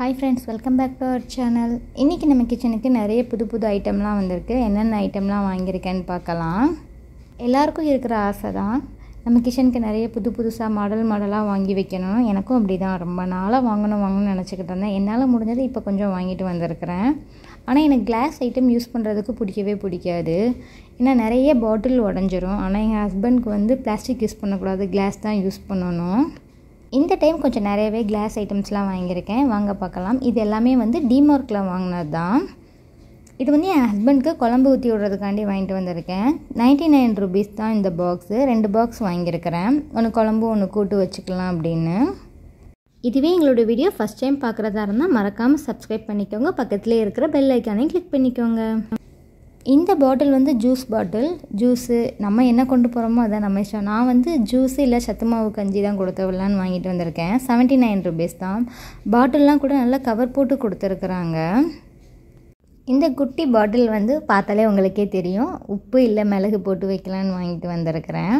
hi friends welcome back to our channel இன்றைக்கி நம்ம கிச்சனுக்கு நிறைய புது புது ஐட்டம்லாம் வந்திருக்கு என்னென்ன ஐட்டம்லாம் வாங்கியிருக்கேன்னு பார்க்கலாம் எல்லாருக்கும் இருக்கிற ஆசை தான் நம்ம கிச்சனுக்கு நிறைய புது புதுசாக மாடல் மாடலாக வாங்கி வைக்கணும் எனக்கும் அப்படி தான் ரொம்ப நாளாக வாங்கணும் வாங்கணும்னு நினச்சிக்கிட்டு இருந்தேன் என்னால் முடிஞ்சது இப்போ கொஞ்சம் வாங்கிட்டு வந்திருக்கிறேன் ஆனால் எனக்கு கிளாஸ் ஐட்டம் யூஸ் பண்ணுறதுக்கு பிடிக்கவே பிடிக்காது ஏன்னா நிறைய பாட்டில் உடஞ்சிரும் ஆனால் எங்கள் ஹஸ்பண்ட்க்கு வந்து பிளாஸ்டிக் யூஸ் பண்ணக்கூடாது கிளாஸ் தான் யூஸ் பண்ணணும் இந்த டைம் கொஞ்சம் நிறையவே கிளாஸ் ஐட்டம்ஸ்லாம் வாங்கியிருக்கேன் வாங்க பார்க்கலாம் இது எல்லாமே வந்து டிமார்க்கில் வாங்கினது தான் இது வந்து என் ஹஸ்பண்ட்க்கு குழம்பு ஊற்றி விடுறதுக்காண்டி வாங்கிட்டு வந்திருக்கேன் நைன்ட்டி நைன் ருபீஸ் தான் இந்த பாக்ஸு ரெண்டு பாக்ஸ் வாங்கியிருக்கிறேன் ஒன்று குழம்பு ஒன்று கூட்டு வச்சுக்கலாம் அப்படின்னு இதுவே எங்களோட வீடியோ ஃபஸ்ட் டைம் பார்க்குறதா இருந்தால் மறக்காமல் சப்ஸ்கிரைப் பண்ணிக்கோங்க பக்கத்துலேயே இருக்கிற பெல் ஐக்கானையும் கிளிக் பண்ணிக்கோங்க இந்த பாட்டில் வந்து ஜூஸ் பாட்டில் ஜூஸு நம்ம என்ன கொண்டு போகிறோமோ அதான் நம்ம இஷ்டம் நான் வந்து ஜூஸு இல்லை சத்துமாவு கஞ்சி தான் கொடுத்தவரலான்னு வாங்கிட்டு வந்திருக்கேன் செவன்ட்டி நைன் ருபீஸ் தான் பாட்டில்லாம் கூட நல்லா கவர் போட்டு கொடுத்துருக்குறாங்க இந்த குட்டி பாட்டில் வந்து பார்த்தாலே உங்களுக்கே தெரியும் உப்பு இல்லை மிளகு போட்டு வைக்கலான்னு வாங்கிட்டு வந்திருக்கிறேன்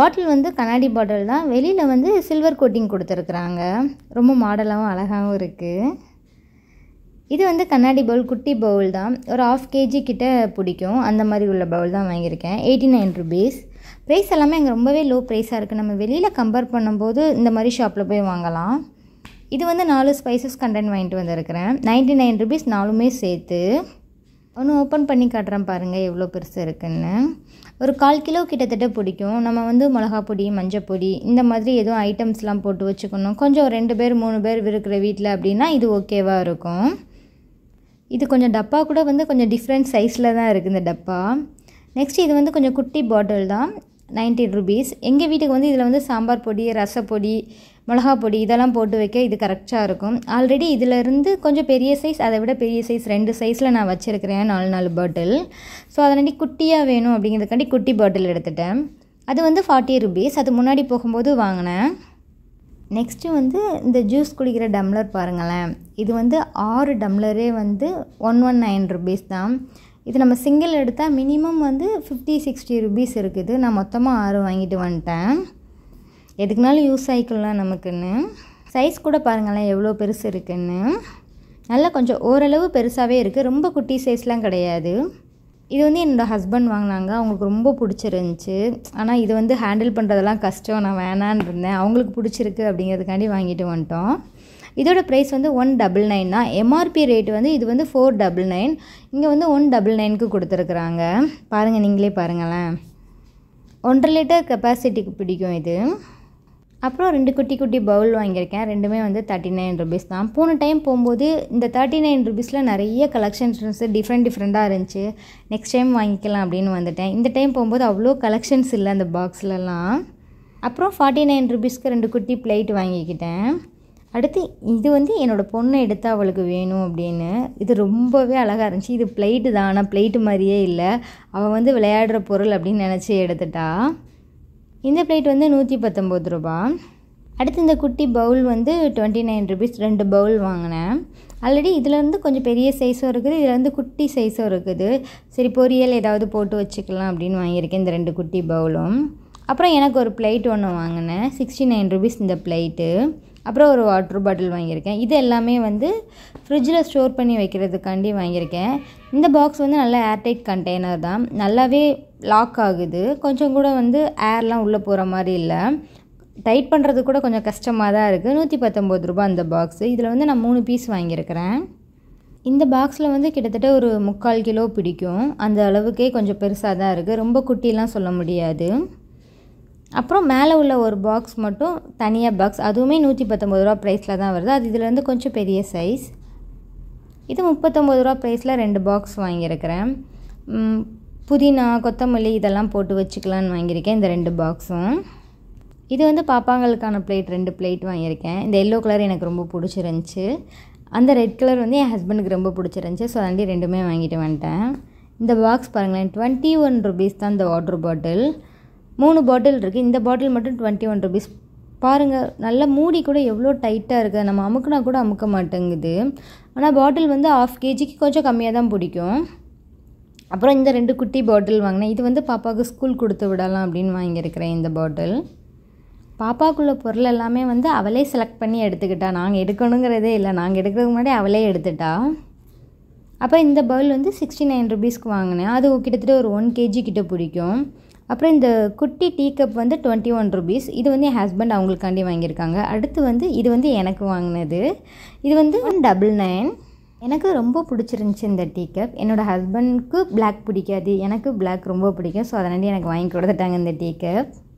பாட்டில் வந்து கண்ணாடி பாட்டில் தான் வெளியில் வந்து சில்வர் கோட்டிங் கொடுத்துருக்குறாங்க ரொம்ப மாடலாகவும் அழகாகவும் இருக்குது இது வந்து கண்ணாடி பவுல் குட்டி பவுல் தான் ஒரு ஆஃப் கேஜி கிட்ட பிடிக்கும் அந்த மாதிரி உள்ள பவுல் தான் வாங்கியிருக்கேன் எயிட்டி நைன் ருபீஸ் ப்ரைஸ் எல்லாமே அங்கே ரொம்பவே லோ ப்ரைஸாக இருக்குது நம்ம வெளியில் கம்பேர் பண்ணும்போது இந்த மாதிரி ஷாப்பில் போய் வாங்கலாம் இது வந்து நாலு ஸ்பைசஸ் கண்டென்ட் வாங்கிட்டு வந்திருக்கிறேன் நைன்ட்டி நைன் ருபீஸ் நாலுமே சேர்த்து ஒன்று ஓப்பன் பண்ணி காட்டுறேன் பாருங்கள் எவ்வளோ பெருசு இருக்குன்னு ஒரு கால் கிலோ கிட்டத்தட்ட பிடிக்கும் நம்ம வந்து மிளகா பொடி மஞ்சள் பொடி இந்த மாதிரி எதுவும் ஐட்டம்ஸ்லாம் போட்டு வச்சுக்கணும் கொஞ்சம் ரெண்டு பேர் மூணு பேர் இருக்கிற வீட்டில் அப்படின்னா இது ஓகேவாக இருக்கும் இது கொஞ்சம் டப்பா கூட வந்து கொஞ்சம் டிஃப்ரெண்ட் சைஸில் தான் இருக்குது இந்த டப்பா நெக்ஸ்ட் இது வந்து கொஞ்சம் குட்டி பாட்டில் தான் நைன்டீன் ருபீஸ் எங்கள் வீட்டுக்கு வந்து இதில் வந்து சாம்பார் பொடி ரசப்பொடி மிளகா பொடி இதெல்லாம் போட்டு வைக்க இது கரெக்டாக இருக்கும் ஆல்ரெடி இதிலேருந்து கொஞ்சம் பெரிய சைஸ் அதை விட பெரிய சைஸ் ரெண்டு சைஸில் நான் வச்சுருக்கிறேன் நாலு நாலு பாட்டில் ஸோ அதனாடி குட்டியாக வேணும் அப்படிங்கிறதுக்காண்டி குட்டி பாட்டில் எடுத்துட்டேன் அது வந்து ஃபார்ட்டி ருபீஸ் அது முன்னாடி போகும்போது வாங்கினேன் நெக்ஸ்ட்டு வந்து இந்த ஜூஸ் குடிக்கிற டம்ளர் பாருங்களேன் இது வந்து ஆறு டம்ளரே வந்து ஒன் ஒன் நைன் ருபீஸ் தான் இது நம்ம சிங்கிள் எடுத்தால் மினிமம் வந்து ஃபிஃப்டி சிக்ஸ்டி ருபீஸ் இருக்குது நான் மொத்தமாக ஆறு வாங்கிட்டு வந்துட்டேன் எதுக்குனாலும் யூஸ் ஆகிக்கலாம் நமக்குன்னு சைஸ் கூட பாருங்களேன் எவ்வளோ பெருசு இருக்குன்னு நல்லா கொஞ்சம் ஓரளவு பெருசாகவே இருக்குது ரொம்ப குட்டி சைஸ்லாம் கிடையாது இது வந்து என்னோடய ஹஸ்பண்ட் வாங்கினாங்க அவங்களுக்கு ரொம்ப பிடிச்சிருந்துச்சி ஆனால் இது வந்து ஹேண்டில் பண்ணுறதெல்லாம் கஷ்டம் நான் வேணான்னு இருந்தேன் அவங்களுக்கு பிடிச்சிருக்கு அப்படிங்கிறதுக்காண்டி வாங்கிட்டு வந்துட்டோம் இதோட ப்ரைஸ் வந்து ஒன் டபுள் நைன் தான் எம்ஆர்பி ரேட் வந்து இது வந்து ஃபோர் டபுள் நைன் இங்கே வந்து ஒன் டபுள் நைனுக்கு கொடுத்துருக்குறாங்க பாருங்கள் நீங்களே பாருங்களேன் ஒன்றரை லிட்டர் கெப்பாசிட்டிக்கு பிடிக்கும் இது அப்புறம் ரெண்டு குட்டி குட்டி பவுல் வாங்கியிருக்கேன் ரெண்டுமே வந்து தேர்ட்டி நைன் ருபீஸ் தான் போன டைம் போகும்போது இந்த தேர்ட்டி நைன் ருபீஸில் நிறைய கலெக்ஷன்ஸ் இருந்துச்சு டிஃப்ரெண்ட் டிஃப்ரெண்ட்டாக இருந்துச்சு நெக்ஸ்ட் டைம் வாங்கிக்கலாம் அப்படின்னு வந்துட்டேன் இந்த டைம் போகும்போது அவ்வளோ கலெக்ஷன்ஸ் இல்லை அந்த பாக்ஸ்லலாம் அப்புறம் ஃபார்ட்டி நைன் ருபீஸ்க்கு ரெண்டு குட்டி பிளேட் வாங்கிக்கிட்டேன் அடுத்து இது வந்து என்னோடய பொண்ணு எடுத்து அவளுக்கு வேணும் அப்படின்னு இது ரொம்பவே அழகாக இருந்துச்சு இது பிளேட்டு தான் ஆனால் பிளேட்டு மாதிரியே இல்லை அவள் வந்து விளையாடுற பொருள் அப்படின்னு நினச்சி எடுத்துட்டா இந்த பிளேட் வந்து நூற்றி பத்தொம்பது ரூபா அடுத்து இந்த குட்டி பவுல் வந்து டுவெண்ட்டி நைன் ருபீஸ் ரெண்டு பவுல் வாங்கினேன் ஆல்ரெடி இதுலேருந்து கொஞ்சம் பெரிய சைஸும் இருக்குது இதில் வந்து குட்டி சைஸும் இருக்குது சரி பொரியல் ஏதாவது போட்டு வச்சுக்கலாம் அப்படின்னு வாங்கியிருக்கேன் இந்த ரெண்டு குட்டி பவுலும் அப்புறம் எனக்கு ஒரு பிளேட் ஒன்று வாங்கினேன் சிக்ஸ்டி நைன் ருபீஸ் இந்த பிளேட்டு அப்புறம் ஒரு வாட்ரு பாட்டில் வாங்கியிருக்கேன் இது எல்லாமே வந்து ஃப்ரிட்ஜில் ஸ்டோர் பண்ணி வைக்கிறதுக்காண்டி வாங்கியிருக்கேன் இந்த பாக்ஸ் வந்து நல்லா ஏர்டைட் கண்டெய்னர் தான் நல்லாவே லாக் ஆகுது கொஞ்சம் கூட வந்து ஏர்லாம் உள்ளே போகிற மாதிரி இல்லை டைட் பண்ணுறது கூட கொஞ்சம் கஷ்டமாக தான் இருக்குது நூற்றி பத்தொம்போது ரூபா அந்த பாக்ஸு இதில் வந்து நான் மூணு பீஸ் வாங்கியிருக்கிறேன் இந்த பாக்ஸில் வந்து கிட்டத்தட்ட ஒரு முக்கால் கிலோ பிடிக்கும் அந்த அளவுக்கே கொஞ்சம் பெருசாக தான் இருக்குது ரொம்ப குட்டிலாம் சொல்ல முடியாது அப்புறம் மேலே உள்ள ஒரு பாக்ஸ் மட்டும் தனியாக பாக்ஸ் அதுவுமே நூற்றி பத்தொம்பது ரூபா ப்ரைஸில் தான் வருது அது இதுலேருந்து கொஞ்சம் பெரிய சைஸ் இது முப்பத்தொம்பது ரூபா ப்ரைஸில் ரெண்டு பாக்ஸ் வாங்கியிருக்கிறேன் புதினா கொத்தமல்லி இதெல்லாம் போட்டு வச்சுக்கலான்னு வாங்கியிருக்கேன் இந்த ரெண்டு பாக்ஸும் இது வந்து பாப்பாங்களுக்கான பிளேட் ரெண்டு பிளேட் வாங்கியிருக்கேன் இந்த எல்லோ கலர் எனக்கு ரொம்ப பிடிச்சிருந்துச்சி அந்த ரெட் கலர் வந்து என் ஹஸ்பண்டுக்கு ரொம்ப பிடிச்சிருந்துச்சி ஸோ அதாண்டி ரெண்டுமே வாங்கிட்டு வந்துட்டேன் இந்த பாக்ஸ் பாருங்களேன் டுவெண்ட்டி ஒன் ருபீஸ் தான் இந்த வாட்ரு பாட்டில் மூணு பாட்டில் இருக்குது இந்த பாட்டில் மட்டும் டுவெண்ட்டி ஒன் ருபீஸ் பாருங்கள் நல்ல மூடி கூட எவ்வளோ டைட்டாக இருக்குது நம்ம அமுக்குனா கூட அமுக்க மாட்டேங்குது ஆனால் பாட்டில் வந்து ஆஃப் கேஜிக்கு கொஞ்சம் கம்மியாக தான் பிடிக்கும் அப்புறம் இந்த ரெண்டு குட்டி பாட்டில் வாங்கினேன் இது வந்து பாப்பாவுக்கு ஸ்கூல் கொடுத்து விடலாம் அப்படின்னு வாங்கியிருக்கிறேன் இந்த பாட்டில் பாப்பாக்குள்ள பொருள் எல்லாமே வந்து அவளே செலக்ட் பண்ணி எடுத்துக்கிட்டா நாங்கள் எடுக்கணுங்கிறதே இல்லை நாங்கள் எடுக்கிறதுக்கு முன்னாடி அவளே எடுத்துட்டா அப்போ இந்த பவுல் வந்து சிக்ஸ்டி நைன் ருபீஸ்க்கு வாங்கினேன் அது கிட்டத்தட்ட ஒரு ஒன் கேஜி கிட்ட பிடிக்கும் அப்புறம் இந்த குட்டி டீ கப் வந்து டுவெண்ட்டி ஒன் ருபீஸ் இது வந்து என் ஹஸ்பண்ட் அவங்களுக்காண்டி வாங்கியிருக்காங்க அடுத்து வந்து இது வந்து எனக்கு வாங்கினது இது வந்து ஒன் டபுள் நைன் எனக்கு ரொம்ப பிடிச்சிருந்துச்சி இந்த டீ கப் என்னோடய ஹஸ்பண்ட்க்கு பிளாக் பிடிக்காது எனக்கு பிளாக் ரொம்ப பிடிக்கும் ஸோ அதனாண்டி எனக்கு வாங்கி கொடுத்துட்டாங்க இந்த டீ கப்